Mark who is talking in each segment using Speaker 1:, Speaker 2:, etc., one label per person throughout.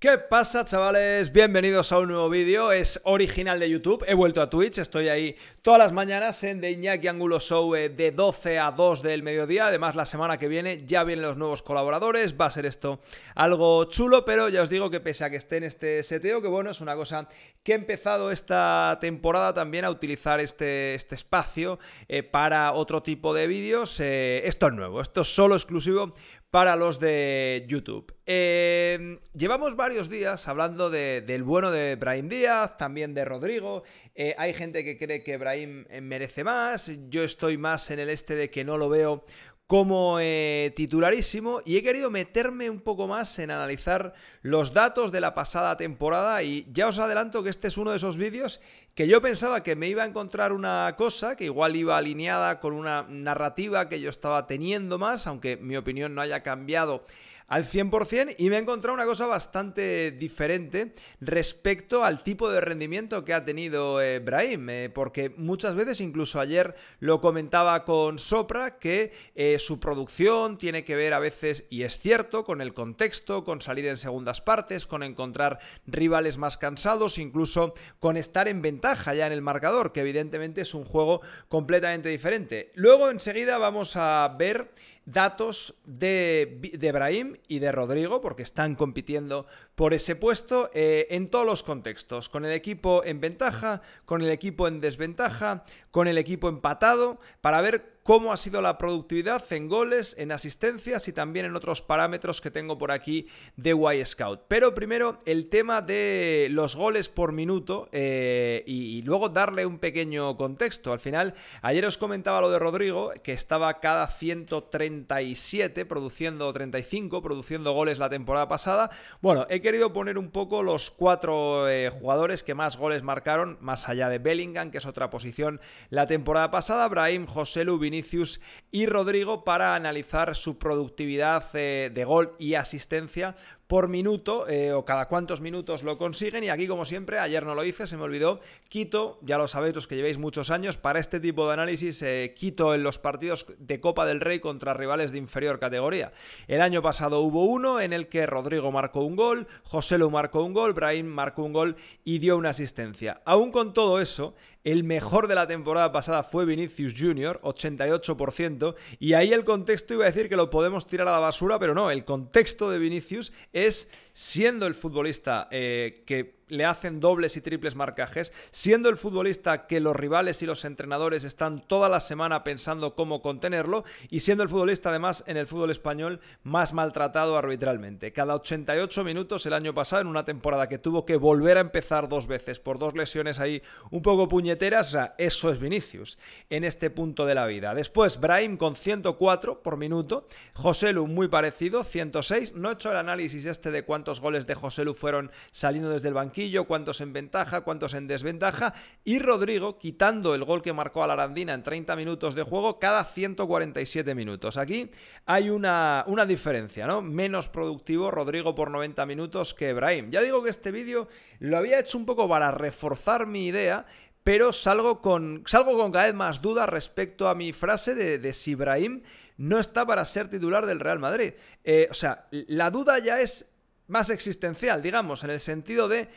Speaker 1: ¿Qué pasa chavales? Bienvenidos a un nuevo vídeo, es original de YouTube, he vuelto a Twitch, estoy ahí todas las mañanas en The Iñaki Angulo Show eh, de 12 a 2 del mediodía, además la semana que viene ya vienen los nuevos colaboradores, va a ser esto algo chulo, pero ya os digo que pese a que esté en este seteo, que bueno, es una cosa que he empezado esta temporada también a utilizar este, este espacio eh, para otro tipo de vídeos, eh, esto es nuevo, esto es solo exclusivo para los de YouTube. Em, llevamos varios días hablando del bueno de Brahim Díaz, también de Rodrigo. Eh, hay gente que cree que Brahim eh, merece más. Yo estoy más en el este de que no lo veo como eh, titularísimo y he querido meterme un poco más en analizar los datos de la pasada temporada y ya os adelanto que este es uno de esos vídeos que yo pensaba que me iba a encontrar una cosa que igual iba alineada con una narrativa que yo estaba teniendo más, aunque mi opinión no haya cambiado al 100% y me he encontrado una cosa bastante diferente respecto al tipo de rendimiento que ha tenido eh, Brahim, eh, porque muchas veces, incluso ayer lo comentaba con Sopra, que eh, su producción tiene que ver a veces, y es cierto, con el contexto, con salir en segundas partes, con encontrar rivales más cansados, incluso con estar en ventaja ya en el marcador, que evidentemente es un juego completamente diferente. Luego enseguida vamos a ver datos de, de y de Rodrigo, porque están compitiendo por ese puesto eh, en todos los contextos, con el equipo en ventaja, con el equipo en desventaja, con el equipo empatado, para ver cómo ha sido la productividad en goles, en asistencias y también en otros parámetros que tengo por aquí de Y Scout. Pero primero el tema de los goles por minuto eh, y, luego darle un pequeño contexto. Al final, ayer os comentaba lo de Rodrigo, que estaba cada 137 produciendo 35, produciendo goles la temporada pasada. Bueno, he querido poner un poco los cuatro eh, jugadores que más goles marcaron, más allá de Bellingham, que es otra posición la temporada pasada, Brahim, José Lubi Vinicius y Rodrigo para analizar su productividad eh, de gol y asistencia por minuto eh, o cada cuantos minutos lo consiguen. Y aquí, como siempre, ayer no lo hice, se me olvidó, quito, ya lo sabéis los que llevéis muchos años, para este tipo de análisis eh, quito en los partidos de Copa del Rey contra rivales de inferior categoría. El año pasado hubo uno en el que Rodrigo marcó un gol, José Lu marcó un gol, Brahim marcó un gol y dio una asistencia. Aún con todo eso, el mejor de la temporada pasada fue Vinicius Jr., 88%, y ahí el contexto iba a decir que lo podemos tirar a la basura, pero no, el contexto de Vinicius es siendo el futbolista eh, que le hacen dobles y triples marcajes, siendo el futbolista que los rivales y los entrenadores están toda la semana pensando cómo contenerlo y siendo el futbolista además en el fútbol español más maltratado arbitralmente. Cada 88 minutos el año pasado, en una temporada que tuvo que volver a empezar dos veces por dos lesiones ahí un poco puñeteras, o sea, eso es Vinicius en este punto de la vida. Después Brahim con 104 por minuto, José Lu muy parecido, 106, no he hecho el análisis este de cuánto goles de Lu fueron saliendo desde el banquillo, cuántos en ventaja, cuántos en desventaja. Y Rodrigo, quitando el gol que marcó a la Arandina en 30 minutos de juego, cada 147 minutos. Aquí hay una, una diferencia, ¿no? Menos productivo Rodrigo por 90 minutos que Ibrahim Ya digo que este vídeo lo había hecho un poco para reforzar mi idea, pero salgo con, salgo con cada vez más dudas respecto a mi frase de, de si Ibrahim no está para ser titular del Real Madrid. Eh, o sea, la duda ya es más existencial, digamos, en el sentido de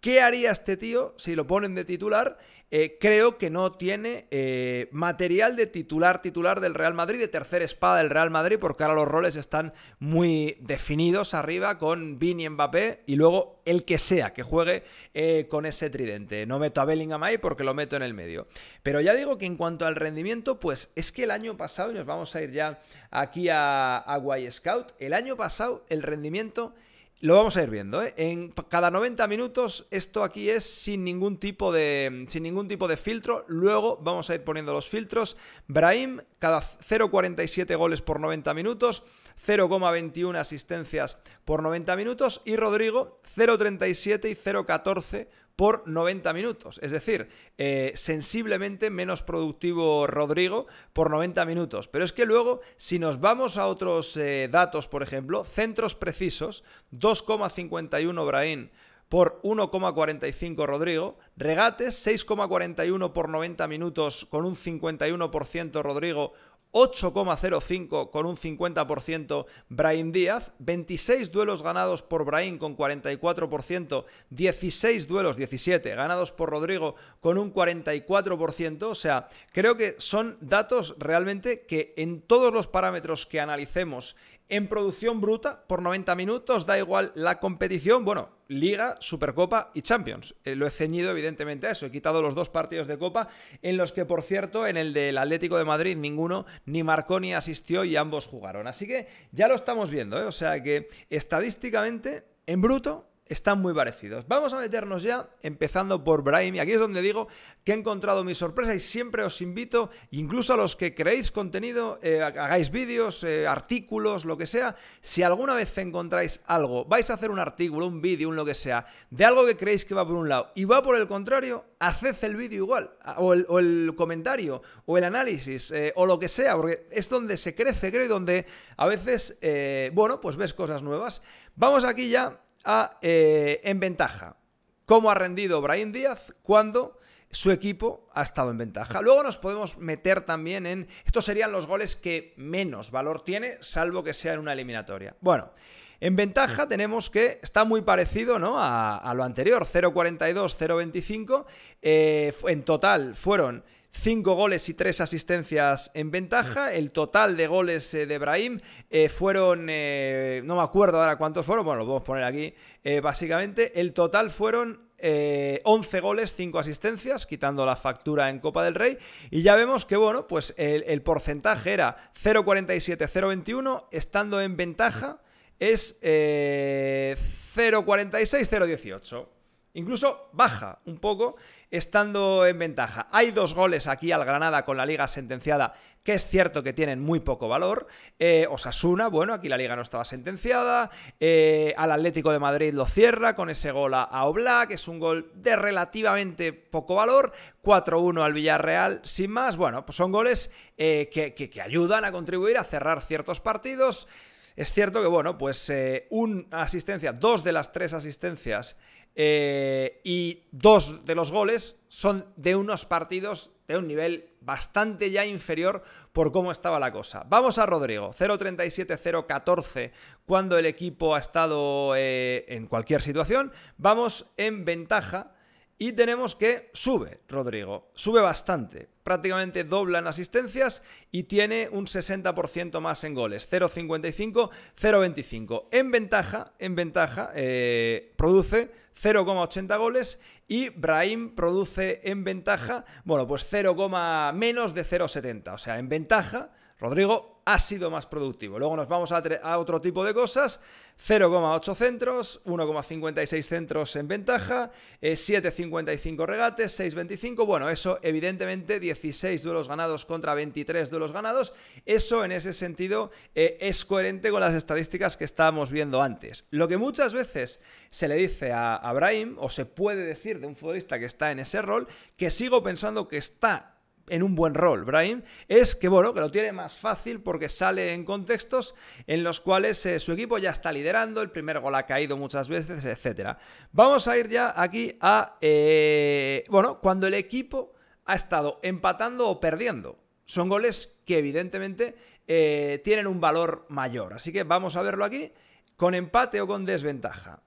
Speaker 1: ¿Qué haría este tío si lo ponen de titular? Eh, creo que no tiene eh, material de titular titular del Real Madrid, de tercera espada del Real Madrid, porque ahora los roles están muy definidos arriba con Vini Mbappé y luego el que sea que juegue eh, con ese tridente. No meto a Bellingham ahí porque lo meto en el medio. Pero ya digo que en cuanto al rendimiento, pues es que el año pasado, y nos vamos a ir ya aquí a, a Scout, el año pasado el rendimiento lo vamos a ir viendo, ¿eh? cada 90 minutos esto aquí es sin ningún tipo de mm, sin ningún tipo de filtro. Luego vamos a ir poniendo los filtros. Brahim cada 0,47 goles por 90 minutos, 0,21 asistencias por 90 minutos y Rodrigo 0,37 y 0,14 por 90 minutos. Es decir, eh, sensiblemente menos productivo Rodrigo por 90 minutos. Pero es que luego, si nos vamos a otros eh, datos, por ejemplo, centros precisos, 2,51 Brahim por 1,45 Rodrigo, regates 6,41 por 90 minutos con un 51% Rodrigo 8,05 con un 50% Brain Díaz, 26 duelos ganados por brain con 44%, 16 duelos, 17 ganados por Rodrigo con un 44%, o sea, creo que son datos realmente que en todos los parámetros que analicemos en producción bruta por 90 minutos, da igual la competición, bueno, Liga, Supercopa y Champions. Eh, lo he ceñido evidentemente a eso, he quitado los dos partidos de Copa, en los que por cierto, en el del Atlético de Madrid ninguno ni marcó ni asistió y ambos jugaron. Así que ya lo estamos viendo, ¿eh? o sea que estadísticamente, en bruto, están muy parecidos. Vamos a meternos ya, empezando por Brahim. Y aquí es donde digo que he encontrado mi sorpresa y siempre os invito, incluso a los que creéis contenido, eh, hagáis vídeos, eh, artículos, lo que sea. Si alguna vez encontráis algo, vais a hacer un artículo, un vídeo, un lo que sea, de algo que creéis que va por un lado y va por el contrario, haced el vídeo igual, o el, comentario, o el análisis, eh, o lo que sea, porque es donde se crece, creo, y donde a veces, bueno, pues ves cosas nuevas. Vamos aquí ya eh, en ventaja. ¿Cómo ha rendido Brian Díaz cuando su equipo ha estado en ventaja? Luego nos podemos meter también en... Estos serían los goles que menos valor tiene, salvo que sea en una eliminatoria. Bueno, en ventaja tenemos que está muy parecido ¿no? a, lo anterior, 0.42, 0.25. Eh, en total fueron 5 goles y 3 asistencias en ventaja. El total de goles eh, de Brahim eh, fueron, eh, no me acuerdo ahora cuántos fueron, bueno, lo podemos poner aquí, básicamente. El total fueron 11 goles, cinco asistencias, quitando la factura en Copa del Rey. Y ya vemos que, bueno, pues el, porcentaje era 0,47-0,21, estando en ventaja es 0,46-0,18. Incluso baja un poco estando en ventaja. Hay dos goles aquí al Granada con la liga sentenciada que es cierto que tienen muy poco valor. Eh, Osasuna, bueno, aquí la liga no estaba sentenciada. Eh, al Atlético de Madrid lo cierra con ese gol a que es un gol de relativamente poco valor. 4-1 al Villarreal, sin más. Bueno, pues son goles eh, que ayudan a contribuir a cerrar ciertos partidos. Es cierto que, bueno, pues eh, una asistencia, dos de las tres asistencias eh, y dos de los goles son de unos partidos de un nivel bastante ya inferior por cómo estaba la cosa. Vamos a Rodrigo, 0.37-0.14 cuando el equipo ha estado eh, en cualquier situación. Vamos en ventaja. Y tenemos que sube, Rodrigo, sube bastante prácticamente dobla en asistencias y tiene un 60% más en goles, 0,55, 0,25. En ventaja, en ventaja, eh, produce 0,80 goles y Brahim produce en ventaja, bueno, pues 0, menos de 0,70, o sea, en ventaja Rodrigo ha sido más productivo. Luego nos vamos a, otro tipo de cosas. 0,8 centros, 1,56 centros en ventaja, 7,55 eh, regates, 6,25. Bueno, eso evidentemente 16 duelos ganados contra 23 duelos ganados. Eso en ese sentido eh, es coherente con las estadísticas que estábamos viendo antes. Lo que muchas veces se le dice a, a o se puede decir de un futbolista que está en ese rol, que sigo pensando que está en un buen rol, Brahim, es que, bueno, que lo tiene más fácil porque sale en contextos en los cuales eh, su equipo ya está liderando, el primer gol ha caído muchas veces, etc. Vamos a ir ya aquí a, eh, bueno, cuando el equipo ha estado empatando o perdiendo. Son goles que evidentemente eh, tienen un valor mayor. Así que vamos a verlo aquí con empate o con desventaja.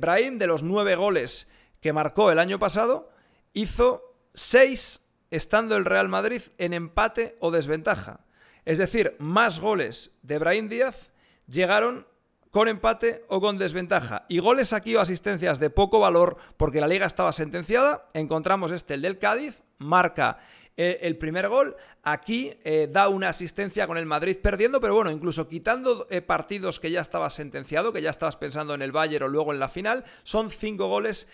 Speaker 1: Brahim, de los nueve goles que marcó el año pasado, hizo seis estando el Real Madrid en empate o desventaja. Es decir, más goles de Brahim Díaz llegaron con empate o con desventaja. Y goles aquí o asistencias de poco valor porque la liga estaba sentenciada. Encontramos este, el del Cádiz, marca eh, el primer gol. Aquí eh, da una asistencia con el Madrid perdiendo, pero bueno, incluso quitando eh, partidos que ya estabas sentenciado, que ya estabas pensando en el Bayern o luego en la final, son cinco goles,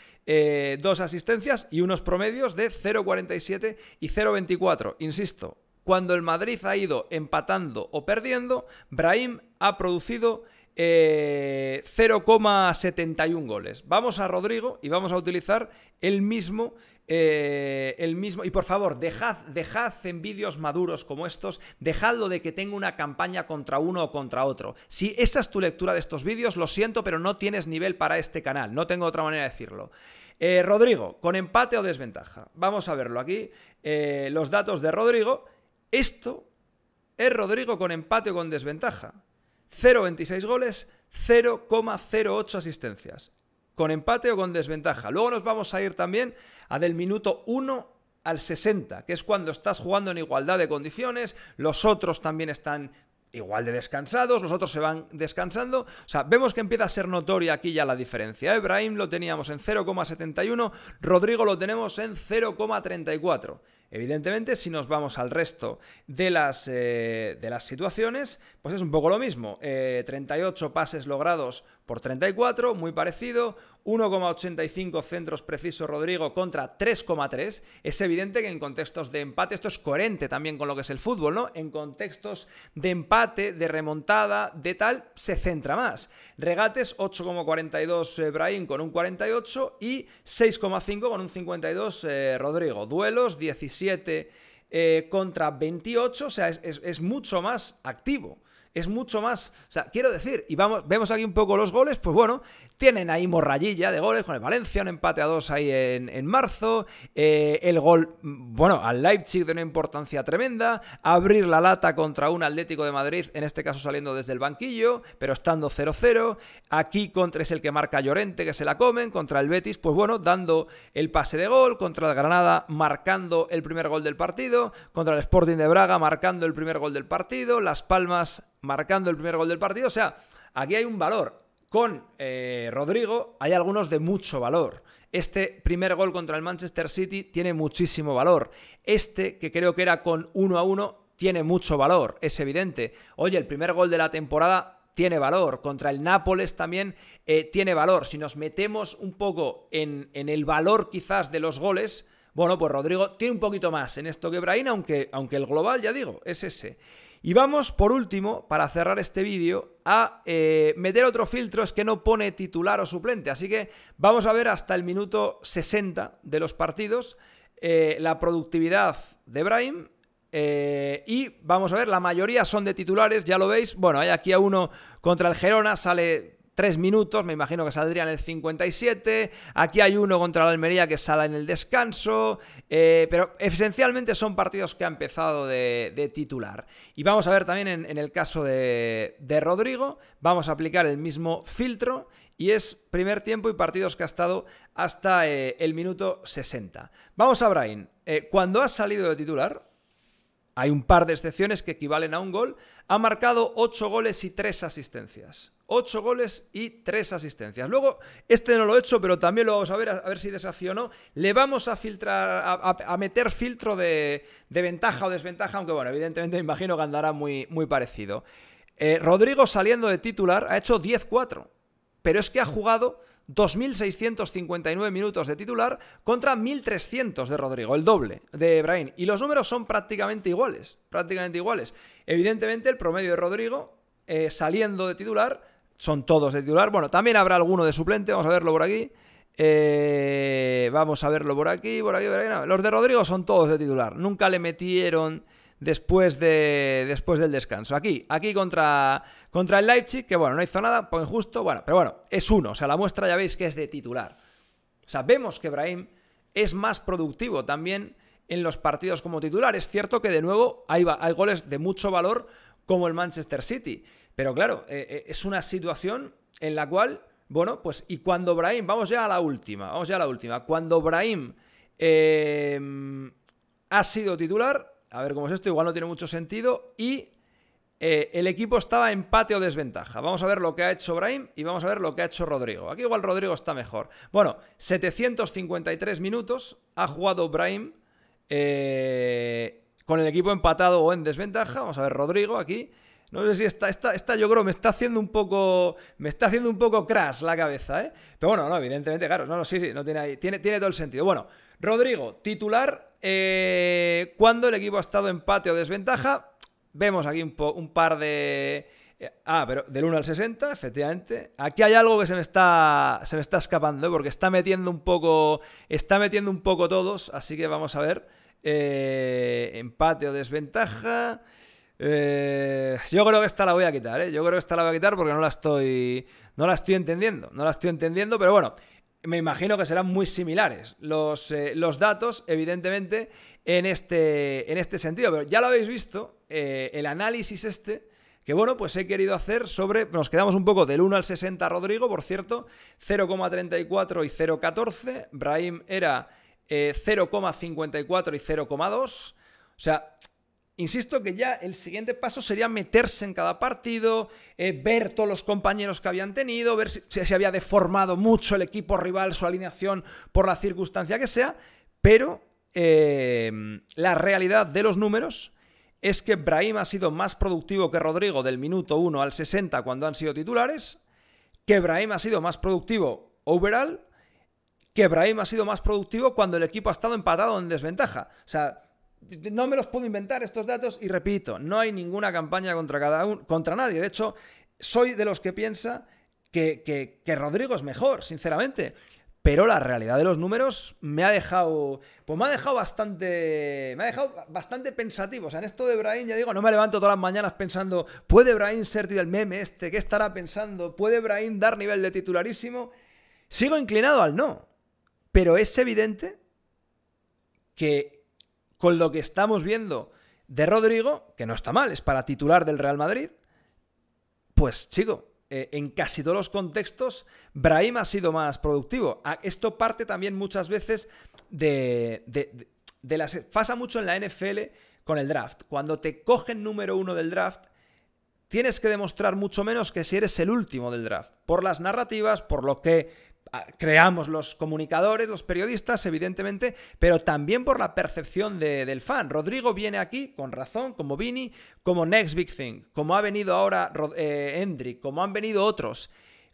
Speaker 1: dos asistencias y unos promedios de 0,47 y 0,24. Insisto, cuando el Madrid ha ido empatando o perdiendo, Brahim ha producido 0,71 goles. Vamos a Rodrigo y vamos a utilizar el mismo eh, el mismo, y por favor, dejad, dejad en vídeos maduros como estos, Dejadlo de que tenga una campaña contra uno o contra otro. Si esa es tu lectura de estos vídeos, lo siento, pero no tienes nivel para este canal, no tengo otra manera de decirlo. Eh, Rodrigo, ¿con empate o desventaja? Vamos a verlo aquí. Eh, los datos de Rodrigo. Esto es Rodrigo con empate o con desventaja. 0,26 goles, 0,08 asistencias con empate o con desventaja. Luego nos vamos a ir también a del minuto 1 al 60, que es cuando estás jugando en igualdad de condiciones, los otros también están igual de descansados, los otros se van descansando. O sea, vemos que empieza a ser notoria aquí ya la diferencia. Ebrahim ¿eh? lo teníamos en 0,71, Rodrigo lo tenemos en 0,34. Evidentemente, si nos vamos al resto eh, de las, situaciones, pues es un poco lo mismo. 38 eh, pases logrados por 34, muy parecido. 1,85 centros precisos Rodrigo contra 3,3. Es evidente que en contextos de empate, esto es coherente también con lo que es el fútbol, ¿no? En contextos de empate, de remontada, de tal, se centra más. Regates 8,42 eh, con un 48 y 6,5 con un 52 eh, Rodrigo. Duelos 17 eh, contra 28, o sea, es, mucho más activo es mucho más. O sea, quiero decir, y vamos, vemos aquí un poco los goles, pues bueno, tienen ahí morrayilla de goles con el Valencia, un empate a dos ahí en, en marzo. Eh, el gol, mm, bueno, al Leipzig de una importancia tremenda. Abrir la lata contra un Atlético de Madrid, en este caso saliendo desde el banquillo, pero estando 0-0. Aquí contra es el que marca Llorente, que se la comen. Contra el Betis, pues bueno, dando el pase de gol. Contra el Granada, marcando el primer gol del partido. Contra el Sporting de Braga, marcando el primer gol del partido. Las Palmas marcando el primer gol del partido. O sea, aquí hay un valor con eh, Rodrigo hay algunos de mucho valor. Este primer gol contra el Manchester City tiene muchísimo valor. Este, que creo que era con 1 a 1, tiene mucho valor, es evidente. Oye, el primer gol de la temporada tiene valor, contra el Nápoles también eh, tiene valor. Si nos metemos un poco en, el valor quizás de los goles, bueno, pues Rodrigo tiene un poquito más en esto que Brahim, aunque, aunque el global, ya digo, es ese. Y vamos, por último, para cerrar este vídeo, a eh, meter otro filtro, es que no pone titular o suplente. Así que vamos a ver hasta el minuto 60 de los partidos eh, la productividad de Brahim. Eh, y vamos a ver, la mayoría son de titulares, ya lo veis. Bueno, hay aquí a uno contra el Gerona, sale Tres minutos, me imagino que saldría en el 57. Aquí hay uno contra la Almería que sale en el descanso. Eh, pero esencialmente son partidos que ha empezado de, titular. Y vamos a ver también en, el caso de, Rodrigo, vamos a aplicar el mismo filtro y es primer tiempo y partidos que ha estado hasta eh, el minuto 60. Vamos a Brian. Eh, cuando ha salido de titular, hay un par de excepciones que equivalen a un gol, ha marcado ocho goles y tres asistencias. 8 goles y 3 asistencias. Luego, este no lo he hecho, pero también lo vamos a ver, a ver si desafío o no. Le vamos a filtrar, a, meter filtro de, ventaja o desventaja, aunque bueno, evidentemente me imagino que andará muy, muy parecido. Eh, Rodrigo saliendo de titular ha hecho 10-4, pero es que ha jugado 2.659 minutos de titular contra 1.300 de Rodrigo, el doble de Ebrahim. Y los números son prácticamente iguales, prácticamente iguales. Evidentemente el promedio de Rodrigo eh, saliendo de titular son todos de titular. Bueno, también habrá alguno de suplente, vamos a verlo por aquí. Eh, vamos a verlo por aquí, por aquí, los de Rodrigo son todos de titular. Nunca le metieron después, de, después del descanso. Aquí, aquí contra, contra el Leipzig, que bueno, no hizo nada, por injusto. Bueno, pero bueno, es uno. O sea, la muestra ya veis que es de titular. O sea, vemos que Brahim es más productivo también en los partidos como titular. Es cierto que de nuevo hay, hay goles de mucho valor como el Manchester City. Pero claro, eh, eh, es una situación en la cual, bueno, pues y cuando Brahim, vamos ya a la última, vamos ya a la última, cuando Brahim em, ha sido titular, a ver cómo es esto, igual no tiene mucho sentido, y eh, el equipo estaba empate o desventaja. Vamos a ver lo que ha hecho Brahim y vamos a ver lo que ha hecho Rodrigo. Aquí igual Rodrigo está mejor. Bueno, 753 minutos ha jugado Brahim con el equipo empatado o en desventaja. Vamos a ver Rodrigo aquí. No sé si esta, está, yo creo, me está haciendo un poco, me está haciendo un poco crash la cabeza, ¿eh? Pero bueno, no, evidentemente, claro, no, no, sí, sí, no tiene ahí, tiene, tiene todo el sentido. Bueno, Rodrigo, titular, eh, ¿Cuándo cuando el equipo ha estado empate o desventaja, vemos aquí un, par de... Eh, ah, pero del 1 al 60, efectivamente. Aquí hay algo que se me está, se me está escapando, ¿eh? porque está metiendo un poco, está metiendo un poco todos, así que vamos a ver. empate o desventaja. Eh, yo creo que esta la voy a quitar, ¿eh? Yo creo que esta la voy a quitar porque no la estoy. No la estoy entendiendo. No la estoy entendiendo, pero bueno. Me imagino que serán muy similares los, eh, los datos, evidentemente, en este, en este sentido. Pero ya lo habéis visto, eh, el análisis este, que bueno, pues he querido hacer sobre, nos quedamos un poco del 1 al 60 Rodrigo, por cierto, 0,34 y 0,14, Brahim era 0,54 y 0,2, o sea, Insisto que ya el siguiente paso sería meterse en cada partido, eh, ver todos los compañeros que habían tenido, ver si se había deformado mucho el equipo rival, su alineación, por la circunstancia que sea, pero eh, la realidad de los números es que Brahim ha sido más productivo que Rodrigo del minuto 1 al 60 cuando han sido titulares, que Brahim ha sido más productivo overall, que Brahim ha sido más productivo cuando el equipo ha estado empatado en desventaja. O sea, no me los puedo inventar estos datos y repito, no hay ninguna campaña contra, cada contra nadie. De hecho, soy de los que piensa que, Rodrigo es mejor, sinceramente. Pero la realidad de los números me ha dejado. Pues me ha dejado bastante. Me ha dejado bastante pensativo. O sea, en esto de brain ya digo, no me levanto todas las mañanas pensando. ¿Puede brain ser del meme este? ¿Qué estará pensando? ¿Puede brain dar nivel de titularísimo? Sigo inclinado al no. Pero es evidente que con lo que estamos viendo de Rodrigo, que no está mal, es para titular del Real Madrid, pues chico, eh, en casi todos los contextos, Brahim ha sido más productivo. Ah, esto parte también muchas veces de, Pasa mucho en la NFL con el draft. Cuando te cogen número uno del draft, tienes que demostrar mucho menos que si eres el último del draft. Por las narrativas, por lo que creamos los comunicadores, los periodistas, evidentemente, pero también por la percepción del fan. Rodrigo viene aquí, con razón, como Vini, como Next Big Thing, como ha venido ahora Hendrik, eh, como han venido otros.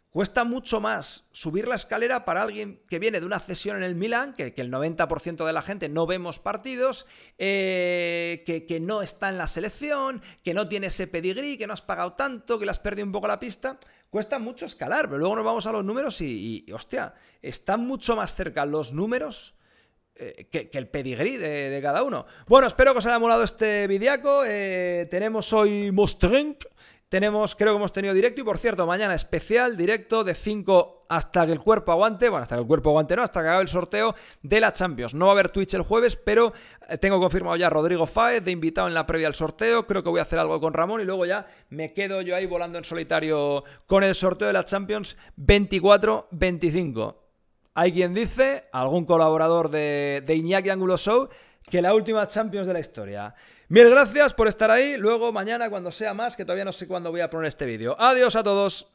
Speaker 1: Cuesta mucho más subir la escalera para alguien que viene de una cesión en el Milan, que, el 90% de la gente no vemos partidos, eh, que, no está en la selección, que no tiene ese pedigrí, que no has pagado tanto, que le has perdido un poco la pista. Cuesta mucho escalar, pero luego nos vamos a los números y, hostia, están mucho más cerca los números eh, que, el pedigrí de, cada uno. Bueno, espero que os haya molado este vidiaco eh, tenemos hoy Mostrink. Tenemos, creo que hemos tenido directo y por cierto, mañana especial, directo de 5 hasta que el cuerpo aguante, bueno, hasta que el cuerpo aguante no, hasta que acabe el sorteo de la Champions. No va a haber Twitch el jueves, pero eh, tengo confirmado ya Rodrigo Fáez de invitado en la previa al sorteo, creo que voy a hacer algo con Ramón y luego ya me quedo yo ahí volando en solitario con el sorteo de la Champions 24-25. Hay quien dice, algún colaborador de, de Iñaki Angulo Show, que la última Champions de la historia. Mil gracias por estar ahí. Luego mañana cuando sea más, que todavía no sé cuándo voy a poner este vídeo. Adiós a todos.